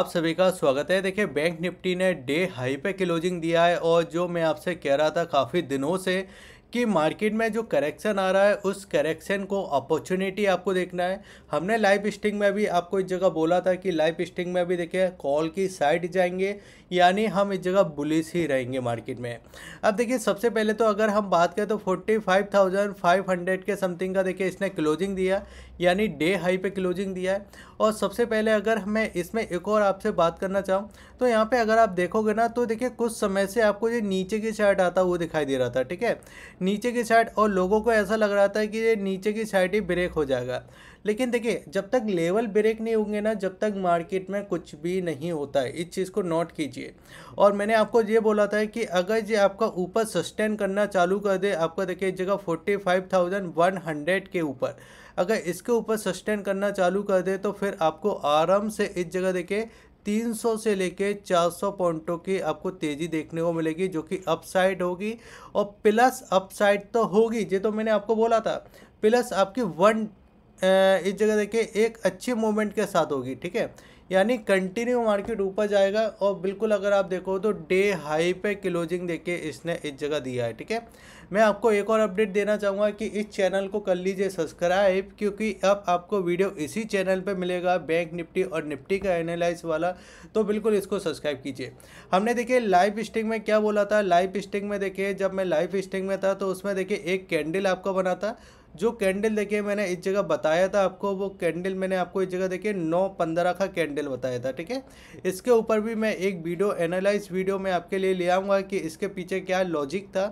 आप सभी का स्वागत है देखिए बैंक निफ्टी ने डे हाई पे क्लोजिंग दिया है और जो मैं आपसे कह रहा था काफ़ी दिनों से कि मार्केट में जो करेक्शन आ रहा है उस करेक्शन को अपॉर्चुनिटी आपको देखना है हमने लाइव स्टिंग में भी आपको इस जगह बोला था कि लाइव स्टिंग में भी देखिए कॉल की साइड जाएंगे यानी हम इस जगह बुलिस ही रहेंगे मार्केट में अब देखिए सबसे पहले तो अगर हम बात करें तो 45,500 के समथिंग का देखिए इसने क्लोजिंग दिया यानी डे हाई पे क्लोजिंग दिया है और सबसे पहले अगर मैं इसमें एक और आपसे बात करना चाहूँ तो यहाँ पे अगर आप देखोगे ना तो देखिए कुछ समय से आपको ये नीचे की साइड आता हुआ दिखाई दे रहा था ठीक है नीचे की साइड और लोगों को ऐसा लग रहा था कि ये नीचे की साइड ही ब्रेक हो जाएगा लेकिन देखिए जब तक लेवल ब्रेक नहीं होंगे ना जब तक मार्केट में कुछ भी नहीं होता है इस चीज़ को नोट कीजिए और मैंने आपको ये बोला था कि अगर ये आपका ऊपर सस्टेन करना चालू कर दे आपका देखिए जगह forty five thousand one hundred के ऊपर अगर इसके ऊपर सस्टेन करना चालू कर दे तो फिर आपको आराम से इस जगह देखिए 300 से लेके 400 पॉइंटों की आपको तेज़ी देखने को मिलेगी जो कि अपसाइड होगी और प्लस अपसाइड तो होगी ये तो मैंने आपको बोला था प्लस आपकी वन इस जगह देखिए एक अच्छी मोमेंट के साथ होगी ठीक है यानी कंटिन्यू मार्केट ऊपर जाएगा और बिल्कुल अगर आप देखो तो डे हाई पे क्लोजिंग देके इसने इस जगह दिया है ठीक है मैं आपको एक और अपडेट देना चाहूँगा कि इस चैनल को कर लीजिए सब्सक्राइब क्योंकि अब आपको वीडियो इसी चैनल पे मिलेगा बैंक निफ्टी और निफ्टी का एनालाइज वाला तो बिल्कुल इसको सब्सक्राइब कीजिए हमने देखिए लाइव स्टिंग में क्या बोला था लाइव स्टिंग में देखिए जब मैं लाइव स्टिंग में था तो उसमें देखिए एक कैंडल आपका बना था जो कैंडल देखिए मैंने इस जगह बताया था आपको वो कैंडल मैंने आपको इस जगह देखिए नौ पंद्रह का कैंडल बताया था ठीक है इसके ऊपर भी मैं एक वीडियो एनालाइज वीडियो मैं आपके लिए ले आऊँगा कि इसके पीछे क्या लॉजिक था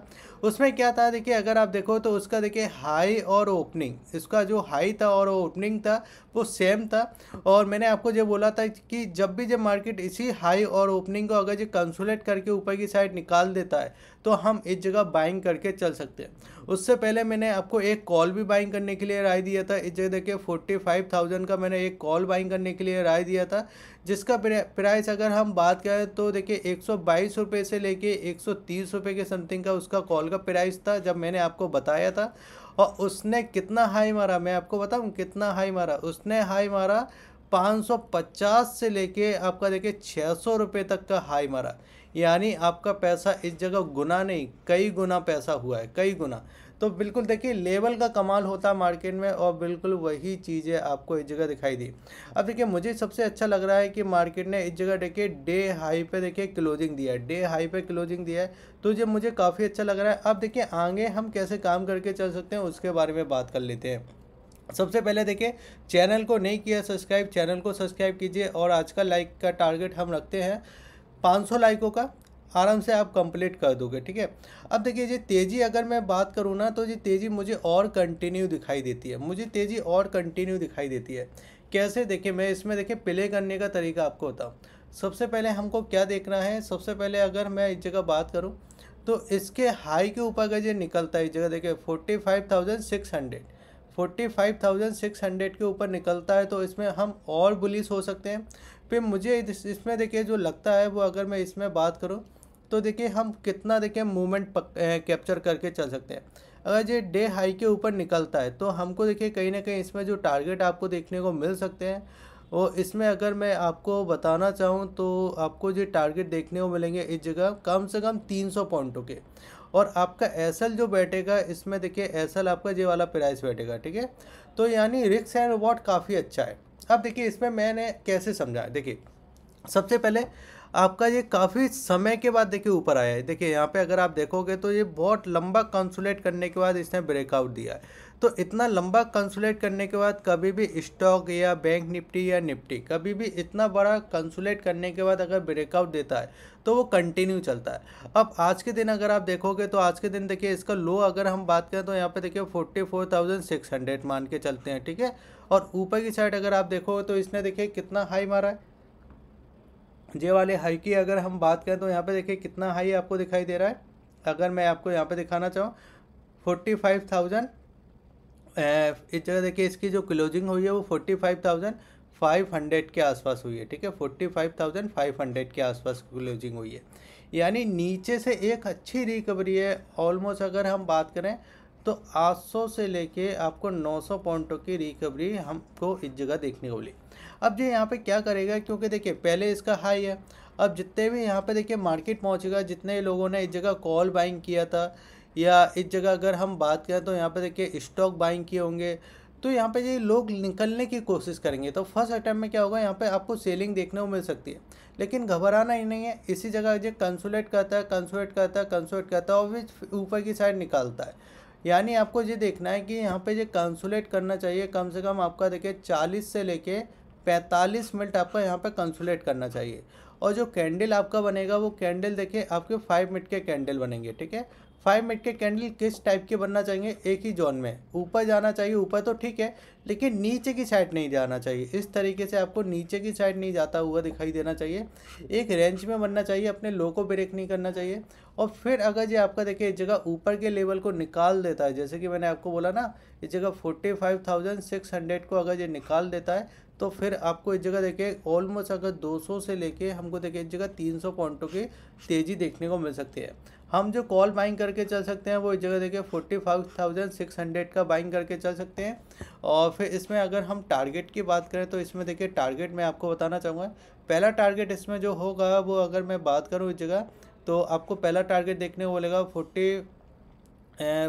उसमें क्या था देखिए अगर आप देखो तो उसका देखिए हाई और ओपनिंग इसका जो हाई था और ओपनिंग था वो सेम था और मैंने आपको जो बोला था कि जब भी जब मार्केट इसी हाई और ओपनिंग को अगर जो कंसोलेट करके ऊपर की साइड निकाल देता है तो हम इस जगह बाइंग करके चल सकते हैं उससे पहले मैंने आपको एक कॉल भी बाइंग करने के लिए राय दिया था इस जगह देखिए फोर्टी फाइव थाउजेंड का मैंने एक कॉल बाइंग करने के लिए राय दिया था जिसका प्राइस अगर हम बात करें तो देखिए एक सौ बाईस रुपये से लेके एक सौ तीस रुपये के समथिंग का उसका कॉल का प्राइस था जब मैंने आपको बताया था और उसने कितना हाई मारा मैं आपको बताऊँ कितना हाई मारा उसने हाई मारा 550 से लेके आपका देखिए छः सौ रुपये तक का हाई मारा यानी आपका पैसा इस जगह गुना नहीं कई गुना पैसा हुआ है कई गुना तो बिल्कुल देखिए लेवल का कमाल होता है मार्केट में और बिल्कुल वही चीज़ें आपको इस जगह दिखाई दी अब देखिए मुझे सबसे अच्छा लग रहा है कि मार्केट ने इस जगह देखिए डे हाई पे देखिए क्लोजिंग दिया है डे हाई पे क्लोजिंग दिया है तो ये मुझे काफ़ी अच्छा लग रहा है अब देखिए आगे हम कैसे काम करके चल सकते हैं उसके बारे में बात कर लेते हैं सबसे पहले देखिए चैनल को नहीं किया सब्सक्राइब चैनल को सब्सक्राइब कीजिए और आज का लाइक का टारगेट हम रखते हैं 500 लाइकों का आराम से आप कंप्लीट कर दोगे ठीक है अब देखिए जी तेज़ी अगर मैं बात करूँ ना तो जी तेज़ी मुझे और कंटिन्यू दिखाई देती है मुझे तेज़ी और कंटिन्यू दिखाई देती है कैसे देखिए मैं इसमें देखिए प्ले करने का तरीका आपको बताऊँ सबसे पहले हमको क्या देखना है सबसे पहले अगर मैं इस जगह बात करूँ तो इसके हाई के ऊपर का जो निकलता है इस जगह देखिए forty five thousand six hundred forty five thousand six hundred के ऊपर निकलता है तो इसमें हम और बुलिस हो सकते हैं फिर मुझे इस, इसमें देखिए जो लगता है वो अगर मैं इसमें बात करूँ तो देखिए हम कितना देखिए मूवमेंट कैप्चर करके चल सकते हैं अगर ये डे हाई के ऊपर निकलता है तो हमको देखिए कहीं ना कहीं इसमें जो टारगेट आपको देखने को मिल सकते हैं और इसमें अगर मैं आपको बताना चाहूँ तो आपको जो टारगेट देखने को मिलेंगे इस जगह कम से कम 300 पॉइंटों के और आपका एसएल जो बैठेगा इसमें देखिए एसएल आपका जे वाला प्राइस बैठेगा ठीक है तो यानी रिक्स एंड रिवॉर्ड काफ़ी अच्छा है अब देखिए इसमें मैंने कैसे समझा देखिए सबसे पहले आपका ये काफ़ी समय के बाद देखिए ऊपर आया है देखिए यहाँ पे अगर आप देखोगे तो ये बहुत लंबा कंसुलेट करने के बाद इसने ब्रेकआउट दिया है तो इतना लंबा कंसुलेट करने के बाद कभी भी स्टॉक या बैंक निफ्टी या निफ्टी कभी भी इतना बड़ा कंसुलेट करने के बाद अगर ब्रेकआउट देता है तो वो कंटिन्यू चलता है अब आज के दिन अगर आप देखोगे तो आज के दिन देखिए इसका लो अगर हम बात करें तो यहाँ पे देखिए 44,600 मान के चलते हैं ठीक है और ऊपर की साइड अगर आप देखोगे तो इसने देखिए कितना हाई मारा है जे वाले हाई की अगर हम बात करें तो यहाँ पे देखिए कितना हाई आपको दिखाई दे रहा है अगर मैं आपको यहाँ पे दिखाना चाहूँ फोर्टी फाइव थाउजेंड इस जगह देखिए इसकी जो क्लोजिंग हुई है वो forty five thousand five hundred के आसपास हुई है ठीक है forty five thousand five hundred के आसपास क्लोजिंग हुई है यानी नीचे से एक अच्छी रिकवरी है ऑलमोस्ट अगर हम बात करें तो 800 से लेके आपको 900 पॉइंटों की रिकवरी हमको इस जगह देखने को मिली अब ये यहाँ पे क्या करेगा क्योंकि देखिए पहले इसका हाई है अब जितने भी यहाँ पे देखिए मार्केट पहुँचेगा जितने लोगों ने इस जगह कॉल बाइंग किया था या इस जगह अगर हम बात करें तो यहाँ पे देखिए स्टॉक बाइंग किए होंगे तो यहाँ पे ये लोग निकलने की कोशिश करेंगे तो फर्स्ट अटैम्प में क्या होगा यहाँ पे आपको सेलिंग देखने को मिल सकती है लेकिन घबराना ही नहीं है इसी जगह जो कंसुलेट करता है कंसुलेट करता है कंसुलेट करता है और भी ऊपर की साइड निकालता है यानी आपको ये देखना है कि यहाँ पे जो कंसुलेट करना चाहिए कम से कम आपका देखिए चालीस से लेके पैंतालीस मिनट आपको यहाँ पर कंसुलेट करना चाहिए और जो कैंडल आपका बनेगा वो कैंडल देखिए आपके फाइव मिनट के कैंडल बनेंगे ठीक है फाइव मिनट के कैंडल किस टाइप के बनना चाहिए एक ही जोन में ऊपर जाना चाहिए ऊपर तो ठीक है लेकिन नीचे की साइड नहीं जाना चाहिए इस तरीके से आपको नीचे की साइड नहीं जाता हुआ दिखाई देना चाहिए एक रेंज में बनना चाहिए अपने लो को ब्रेक नहीं करना चाहिए और फिर अगर ये आपका देखिए इस जगह ऊपर के लेवल को निकाल देता है जैसे कि मैंने आपको बोला ना इस जगह forty five thousand six hundred को अगर ये निकाल देता है तो फिर आपको इस जगह देखिए ऑलमोस्ट अगर 200 से लेके हमको देखिए इस जगह 300 पॉइंटों की तेज़ी देखने को मिल सकती है हम जो कॉल बाइंग करके चल सकते हैं वो इस जगह देखिए 45,600 का बाइंग करके चल सकते हैं और फिर इसमें अगर हम टारगेट की बात करें तो इसमें देखिए टारगेट मैं आपको बताना चाहूँगा पहला टारगेट इसमें जो होगा वो अगर मैं बात करूँ इस जगह तो आपको पहला टारगेट देखने को मिलेगा forty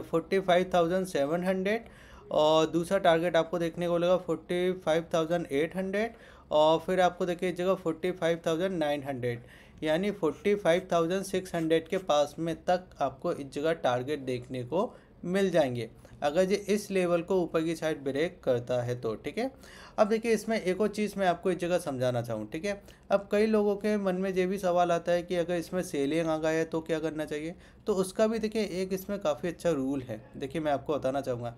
forty five thousand seven hundred और दूसरा टारगेट आपको देखने को मिलेगा forty five thousand eight hundred और फिर आपको देखिए जगह forty five thousand nine hundred यानी forty five thousand six hundred के पास में तक आपको इस जगह टारगेट देखने को मिल जाएंगे अगर ये इस लेवल को ऊपर की साइड ब्रेक करता है तो ठीक है अब देखिए इसमें एक और चीज़ मैं आपको एक जगह समझाना चाहूँ ठीक है अब कई लोगों के मन में ये भी सवाल आता है कि अगर इसमें सेलिंग आ गया है तो क्या करना चाहिए तो उसका भी देखिए एक इसमें काफ़ी अच्छा रूल है देखिए मैं आपको बताना चाहूँगा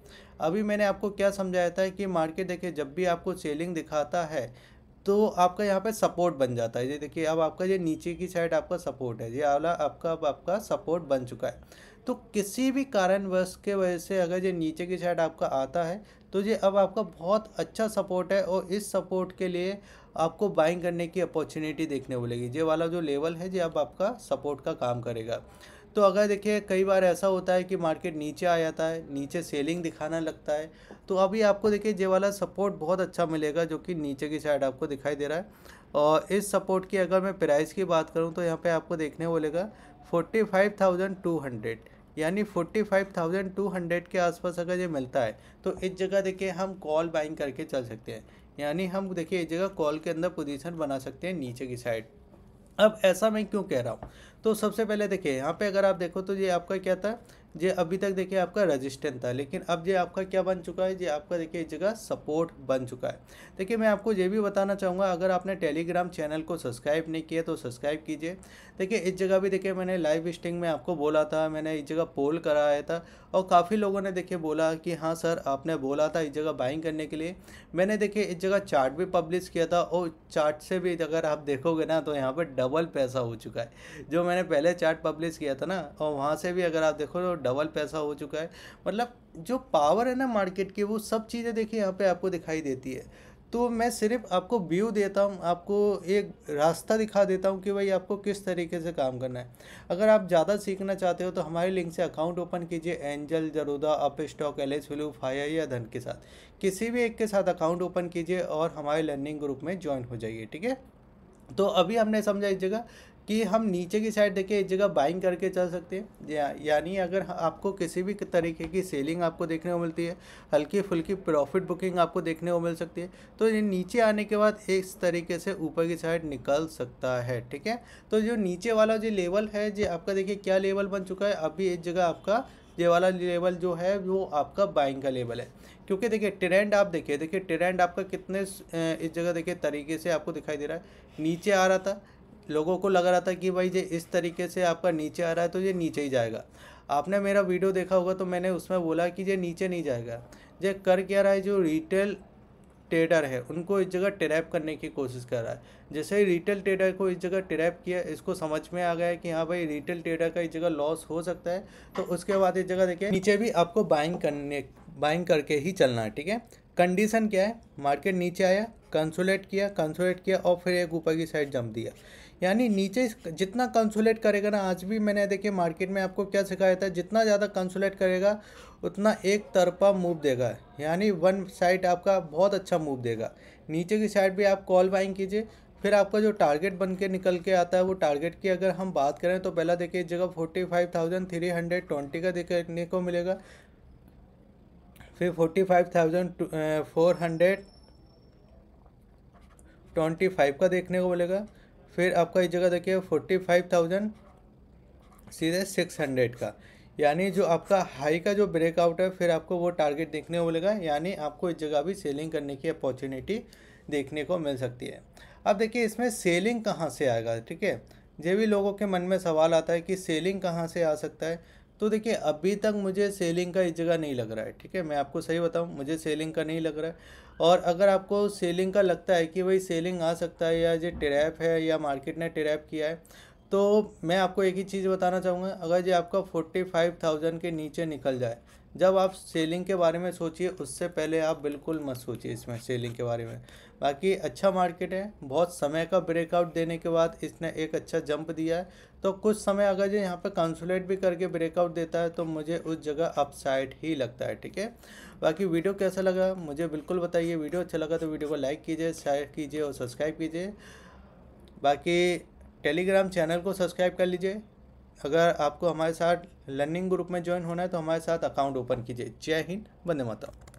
अभी मैंने आपको क्या समझाया था कि मार्केट देखिए जब भी आपको सेलिंग दिखाता है तो आपका यहाँ पर सपोर्ट बन जाता है ये देखिए अब आपका ये नीचे की साइड आपका सपोर्ट है ये आला आपका अब आपका सपोर्ट बन चुका है तो किसी भी कारणवश के वजह से अगर ये नीचे की साइड आपका आता है तो ये अब आपका बहुत अच्छा सपोर्ट है और इस सपोर्ट के लिए आपको बाइंग करने की अपॉर्चुनिटी देखने मिलेगी ये वाला जो लेवल है ये अब आपका सपोर्ट का काम करेगा तो अगर देखिए कई बार ऐसा होता है कि मार्केट नीचे आ जाता है नीचे सेलिंग दिखाना लगता है तो अभी आपको देखिए ये वाला सपोर्ट बहुत अच्छा मिलेगा जो कि नीचे की साइड आपको दिखाई दे रहा है और इस सपोर्ट की अगर मैं प्राइस की बात करूँ तो यहाँ पर आपको देखने मिलेगा forty five thousand two hundred यानी forty five thousand two hundred के आसपास अगर ये मिलता है तो इस जगह देखिए हम कॉल बाइंग करके चल सकते हैं यानी हम देखिए इस जगह कॉल के अंदर पोजीशन बना सकते हैं नीचे की साइड अब ऐसा मैं क्यों कह रहा हूँ तो सबसे पहले देखिए यहाँ पे अगर आप देखो तो ये आपका क्या था ये अभी तक देखिए आपका रेजिस्टेंस था लेकिन अब ये आपका क्या बन चुका है ये आपका देखिए इस जगह सपोर्ट बन चुका है देखिए मैं आपको ये भी बताना चाहूँगा अगर आपने टेलीग्राम चैनल को सब्सक्राइब नहीं किया तो सब्सक्राइब कीजिए देखिए इस जगह भी देखिए मैंने लाइव स्टिंग में आपको बोला था मैंने इस जगह पोल कराया था और काफ़ी लोगों ने देखिए बोला कि हाँ सर आपने बोला था इस जगह बाइंग करने के लिए मैंने देखिए इस जगह चार्ट भी पब्लिश किया था और चार्ट से भी अगर आप देखोगे ना तो यहाँ पर डबल पैसा हो चुका है जो मैंने पहले चार्ट पब्लिश किया था ना और वहाँ से भी अगर आप देखो तो डबल पैसा हो चुका है मतलब जो पावर है ना मार्केट की वो सब चीज़ें देखिए यहाँ पे आपको दिखाई देती है तो मैं सिर्फ आपको व्यू देता हूँ आपको एक रास्ता दिखा देता हूँ कि भाई आपको किस तरीके से काम करना है अगर आप ज़्यादा सीखना चाहते हो तो हमारे लिंक से अकाउंट ओपन कीजिए एंजल जरूदा अप स्टॉक एल एच वैल्यू फाया या धन के साथ किसी भी एक के साथ अकाउंट ओपन कीजिए और हमारे लर्निंग ग्रुप में ज्वाइन हो जाइए ठीक है तो अभी हमने समझा इस जगह कि हम नीचे की साइड देखिए एक जगह बाइंग करके चल सकते हैं या, यानी अगर आपको किसी भी तरीके की सेलिंग आपको देखने को मिलती है हल्की फुल्की प्रॉफिट बुकिंग आपको देखने को मिल सकती है तो ये नीचे आने के बाद इस तरीके से ऊपर की साइड निकल सकता है ठीक है तो जो नीचे वाला जो लेवल है जो आपका देखिए क्या लेवल बन चुका है अभी एक जगह आपका ये वाला लेवल जो है वो आपका बाइंग का लेवल है क्योंकि देखिए ट्रेंड आप देखिए देखिए ट्रेंड आपका कितने इस जगह देखिए तरीके से आपको दिखाई दे रहा है नीचे आ रहा था लोगों को लग रहा था कि भाई ये इस तरीके से आपका नीचे आ रहा है तो ये नीचे ही जाएगा आपने मेरा वीडियो देखा होगा तो मैंने उसमें बोला कि ये नीचे नहीं जाएगा ये कर क्या रहा है जो रिटेल ट्रेडर है उनको इस जगह ट्रैप करने की कोशिश कर रहा है जैसे ही रिटेल ट्रेडर को इस जगह ट्रैप किया इसको समझ में आ गया कि हाँ भाई रिटेल ट्रेडर का इस जगह लॉस हो सकता है तो उसके बाद इस जगह देखिए नीचे भी आपको बाइंग करने बाइंग करके ही चलना है ठीक है कंडीशन क्या है मार्केट नीचे आया कंसोलेट किया कंसोलेट किया और फिर एक ऊपर की साइड जम दिया यानी नीचे जितना कंसोलेट करेगा ना आज भी मैंने देखिए मार्केट में आपको क्या सिखाया था जितना ज़्यादा कंसोलेट करेगा उतना एक तरफा मूव देगा यानी वन साइड आपका बहुत अच्छा मूव देगा नीचे की साइड भी आप कॉल बाइंग कीजिए फिर आपका जो टारगेट बन के निकल के आता है वो टारगेट की अगर हम बात करें तो पहला देखिए जगह forty five thousand three hundred twenty का देखने को मिलेगा फिर forty five thousand four hundred twenty five का देखने को मिलेगा फिर आपका इस जगह देखिए फोर्टी फाइव थाउजेंड सीधे सिक्स हंड्रेड का यानी जो आपका हाई का जो ब्रेकआउट है फिर आपको वो टारगेट देखने को मिलेगा यानी आपको इस जगह भी सेलिंग करने की अपॉर्चुनिटी देखने को मिल सकती है अब देखिए इसमें सेलिंग कहाँ से आएगा ठीक है जो भी लोगों के मन में सवाल आता है कि सेलिंग कहाँ से आ सकता है तो देखिए अभी तक मुझे सेलिंग का इस जगह नहीं लग रहा है ठीक है मैं आपको सही बताऊँ मुझे सेलिंग का नहीं लग रहा है और अगर आपको सेलिंग का लगता है कि भाई सेलिंग आ सकता है या ये ट्रैप है या मार्केट ने ट्रैप किया है तो मैं आपको एक ही चीज़ बताना चाहूँगा अगर ये आपका फोर्टी फाइव थाउजेंड के नीचे निकल जाए जब आप सेलिंग के बारे में सोचिए उससे पहले आप बिल्कुल मत सोचिए इसमें सेलिंग के बारे में बाकी अच्छा मार्केट है बहुत समय का ब्रेकआउट देने के बाद इसने एक अच्छा जंप दिया है तो कुछ समय अगर ये यहाँ पर कंसुलेट भी करके ब्रेकआउट देता है तो मुझे उस जगह अपसाइड ही लगता है ठीक है बाकी वीडियो कैसा लगा मुझे बिल्कुल बताइए वीडियो अच्छा लगा तो वीडियो को लाइक कीजिए शेयर कीजिए और सब्सक्राइब कीजिए बाकी टेलीग्राम चैनल को सब्सक्राइब कर लीजिए अगर आपको हमारे साथ लर्निंग ग्रुप में ज्वाइन होना है तो हमारे साथ अकाउंट ओपन कीजिए जय हिंद बंदे माता